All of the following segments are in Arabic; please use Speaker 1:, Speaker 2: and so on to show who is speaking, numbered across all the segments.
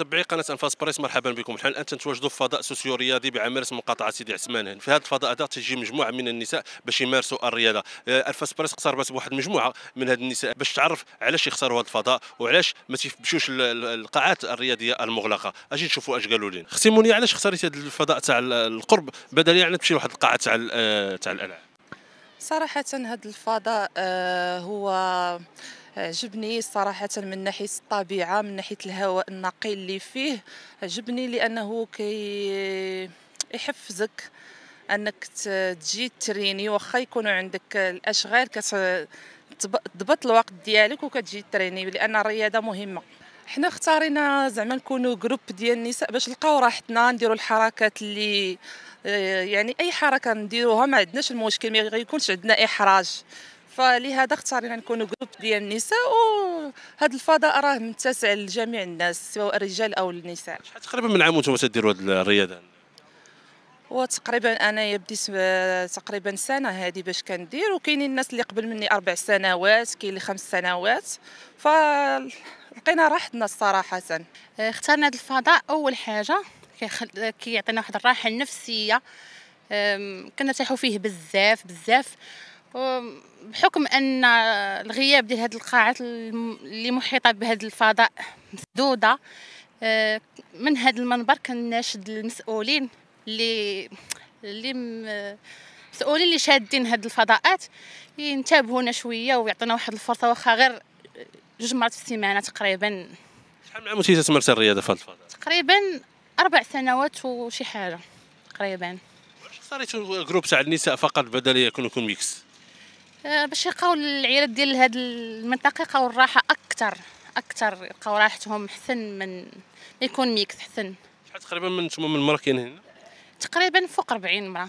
Speaker 1: متابعي قناه انفاس باريس مرحبا بكم نحن الان تنتواجدوا في فضاء سوسيو رياضي بعمارس مقاطعه سيدي عثمان في هذا الفضاء هذا تجي مجموعه من النساء باش يمارسوا الرياضه آه، انفاس باريس اقتربت بواحد المجموعه من هذه النساء باش تعرف علاش يختاروا هذا الفضاء وعلاش ما تيمشيوش القاعات الرياضيه المغلقه اجي نشوفوا اش قالوا لنا اختي علاش اختاريتي هذا الفضاء تاع القرب بدل يعني تمشي لواحد القاعه تاع آه، تاع الالعاب
Speaker 2: صراحه هذا الفضاء آه، هو عجبني آه، صراحة من ناحية الطبيعة من ناحية الهواء النقي اللي فيه عجبني لأنه كي يحفزك انك تجي تريني واخا يكون عندك الاشغال كتضبط الوقت ديالك وكتجي تريني لان الرياضه مهمه حنا اختارينا زعما نكونوا جروب ديال النساء باش نلقاو راحتنا نديروا الحركات اللي آه، يعني اي حركه نديروها ما عندناش المشكل ما يكونش عندنا احراج فلهذا اختارينا نكونوا جروب ديال النساء وهذا الفضاء راه متسع لجميع الناس سواء الرجال او النساء شحال
Speaker 1: تقريبا من عام وانتم تديروا هذه الرياضه
Speaker 2: وتقريبا انا بديت تقريبا سنه هذه باش كندير وكاينين الناس اللي قبل مني اربع سنوات كاين اللي خمس سنوات فلقينا راحتنا الصراحه اخترنا هذا الفضاء اول حاجه كيعطينا واحد الراحه النفسيه
Speaker 3: كنرتاحوا فيه بزاف بزاف بحكم ان الغياب ديال هذه القاعات اللي محيطه بهذا الفضاء مسدوده آه، من هذا المنبر كنناشد المسؤولين اللي اللي المسؤولين اللي شادين هذه الفضاءات ينتبهونا شويه ويعطينا واحد الفرصه واخا غير جوج مرات في السيمانه تقريبا
Speaker 1: شحال من عام كنتي تمارس الرياضه في هذا الفضاء
Speaker 3: تقريبا اربع سنوات وشي حاجه تقريبا
Speaker 1: واش اختاريتوا جروب تاع النساء فقط بدل يكون ميكس
Speaker 3: آه، باش يلقاو العيالات ديال هاد المنطقه يلقاو الراحه اكثر اكثر يلقاو راحتهم حسن من ما يكون ميكس حسن
Speaker 1: شحال تقريبا من تما من المراه كاين هنا
Speaker 3: تقريبا فوق 40 مرا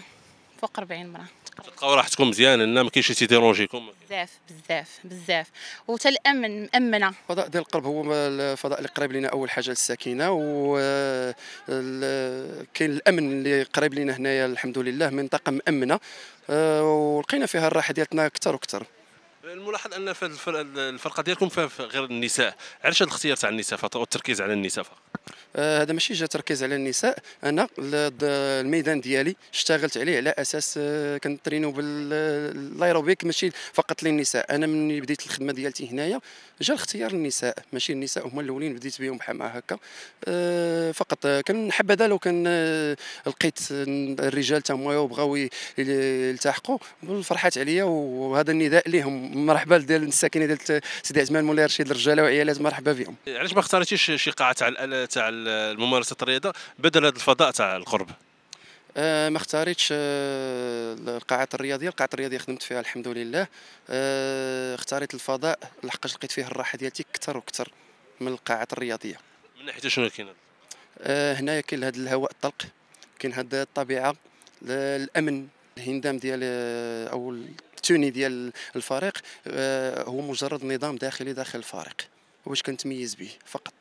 Speaker 3: فوق 40 مرا
Speaker 1: تلقاو راحتكم مزيان هنا ما كاينش شي تيرونجيكم
Speaker 3: بزاف بزاف بزاف وتا الامن مامنه
Speaker 4: الفضاء ديال القرب هو الفضاء اللي قريب لنا اول حاجه للساكنه و كاين الامن اللي قريب لنا هنايا الحمد لله منطقه مامنه آه، ولقينا فيها الراحه ديالتنا اكثر واكثر
Speaker 1: الملاحظ ان الفرقه ديالكم فيها غير النساء علاش هذا الاختيار تاع النساء فقط والتركيز على النساء فقط
Speaker 4: آه، هذا ماشي جا تركيز على النساء انا الميدان ديالي اشتغلت عليه على اساس آه، كنترينو بالايروبيك ماشي فقط للنساء انا من بديت الخدمه ديالتي هنايا جا الاختيار النساء ماشي النساء هما الاولين بديت بهم بحال مع هكا آه، فقط كنحب حبذا لو كان لقيت الرجال تما وبغاو بغاو يلتحقوا فرحات عليا وهذا النداء لهم مرحبا ديال الساكنه ديال سيدي عثمان مولاي رشيد الرجاله وعيالات مرحبا بهم
Speaker 1: علاش ما اختاريتيش شي قاعه تاع تاع ممارسه الرياضه بدل هذا الفضاء تاع القرب
Speaker 4: آه ما اختاريتش أه، القاعات الرياضيه القاعه الرياضيه خدمت فيها الحمد لله آه اختاريت الفضاء لحقاش لقيت فيه الراحه ديالتي اكثر واكثر من القاعات الرياضيه
Speaker 1: من ناحيه شنو كاين
Speaker 4: أه، هنايا كاين هذا الهواء الطلق كاين هذه الطبيعه الامن الهندام ديال او التوني ديال الفريق أه، هو مجرد نظام داخلي داخل الفريق واش كنتميز به فقط